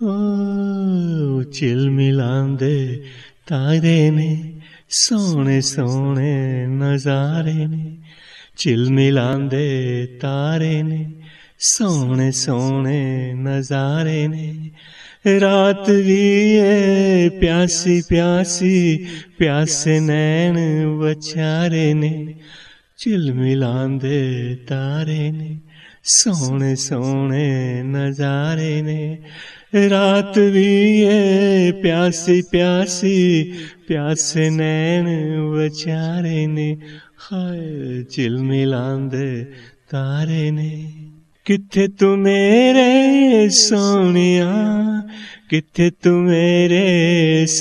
ओ चिलमिलांदे तारे ने सोने सोने नजारे ने चिलमिलांदे तारे ने सोने सोने नजारे ने रात भी ए प्यासी प्यासी प्यासे नैन बचारे ने चिलमिलांदे तारे ने सोने सोने नजारे ने रात भी ये प्यासी प्यासी प्यासे नैन बचारे ने हाय चिल मिलांदे तारे ने किथे तू मेरे सोनिया किथे तू मेरे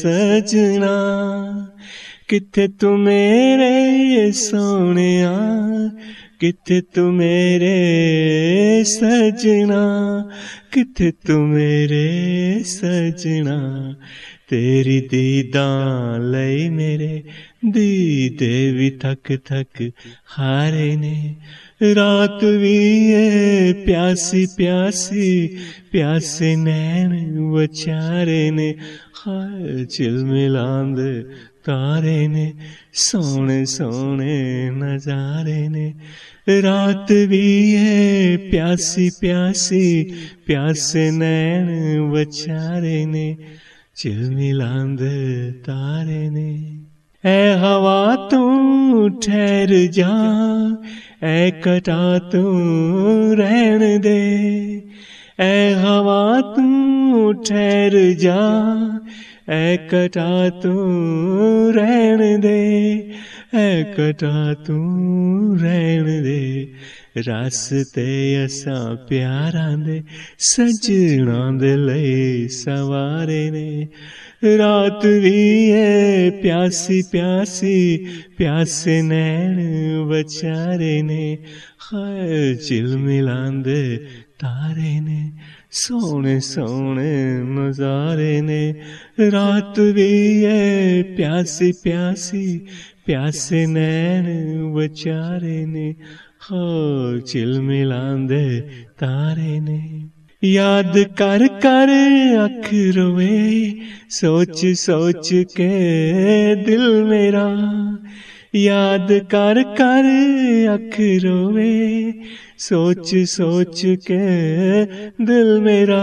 सजना किथे तू मेरे सोनिया कित तू मेरे सजना कित तू मेरे सजना तेरी दीदा लई मेरे दीदे भी थक थक हारे ने रात भी ये प्यासी प्यासी प्यासे नैन बचारे ने हाय चिल मिला तारे ने सोने सोने नजारे ने रात भी है प्यासी प्यासी प्यासे नैन बचारे ने चिलमिलांद तारे ने ऐ हवा तू ठहर जा ऐ कटा तू रहन दे ऐ हवा तू ठहर जा एकटा तू रहन दे एकटा तू रहन दे रास्ते असा प्यारा दे सजना दे लई सवारे ने रात भी है प्यासी प्यासी प्यासे नैन बचारे ने खैर चिल मिलांदे तारे ने सोने सोने नजारे ने रात भी है प्यासी प्यासी प्यासे नैन बेचारे ने हो चिल मिलांदे तारे ने याद कर कर अख रोए सोच सोच के दिल मेरा याद कर कर अखरों में सोच सोच के दिल मेरा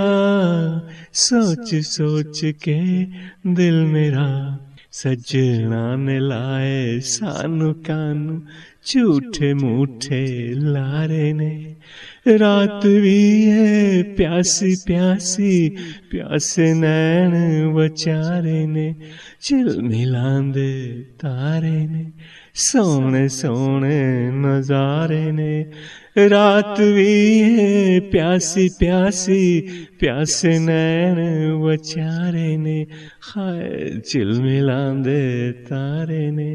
सोच सोच के दिल मेरा सजना ने लाए सानू कानू झूठे मूठे लारे ने रात भी है प्यासी प्यासी प्यासे नैन बचारे ने चिल मिलांदे तारे ने सोने सोने नजारे ने रात भी है प्यासी प्यासी प्यासे नैन बचारे ने खाए चिल मिलांदे तारे ने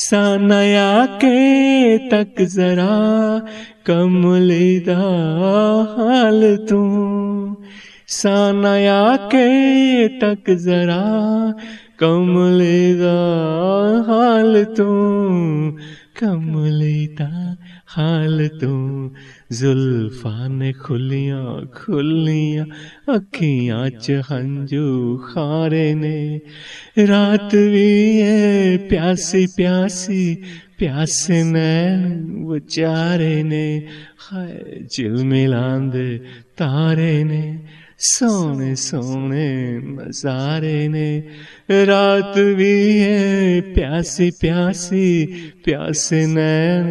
सानया के तक जरा कमलेदा हाल तू सानया के तक जरा कमलेदा हाल तू कमलेदा हाल तू जुल्फा ने खुलिया खुलिया अखियां च हंजू खारे ने रात भी है प्यासी प्यासी प्यास नैन बेचारे ने हाय चिल मिलांदे तारे ने सोने सोने नजारे ने रात भी है प्यासी प्यासी प्यासे नैन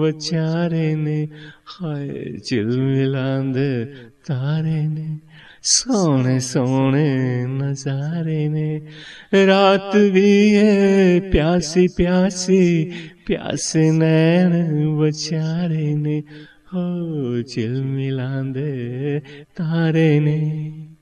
बचारे ने हाय मिला तारे ने सोने सोने नजारे ने रात भी है प्यासी प्यासी प्यासे नैन बचारे ने हो चिलमिलांदे तारे ने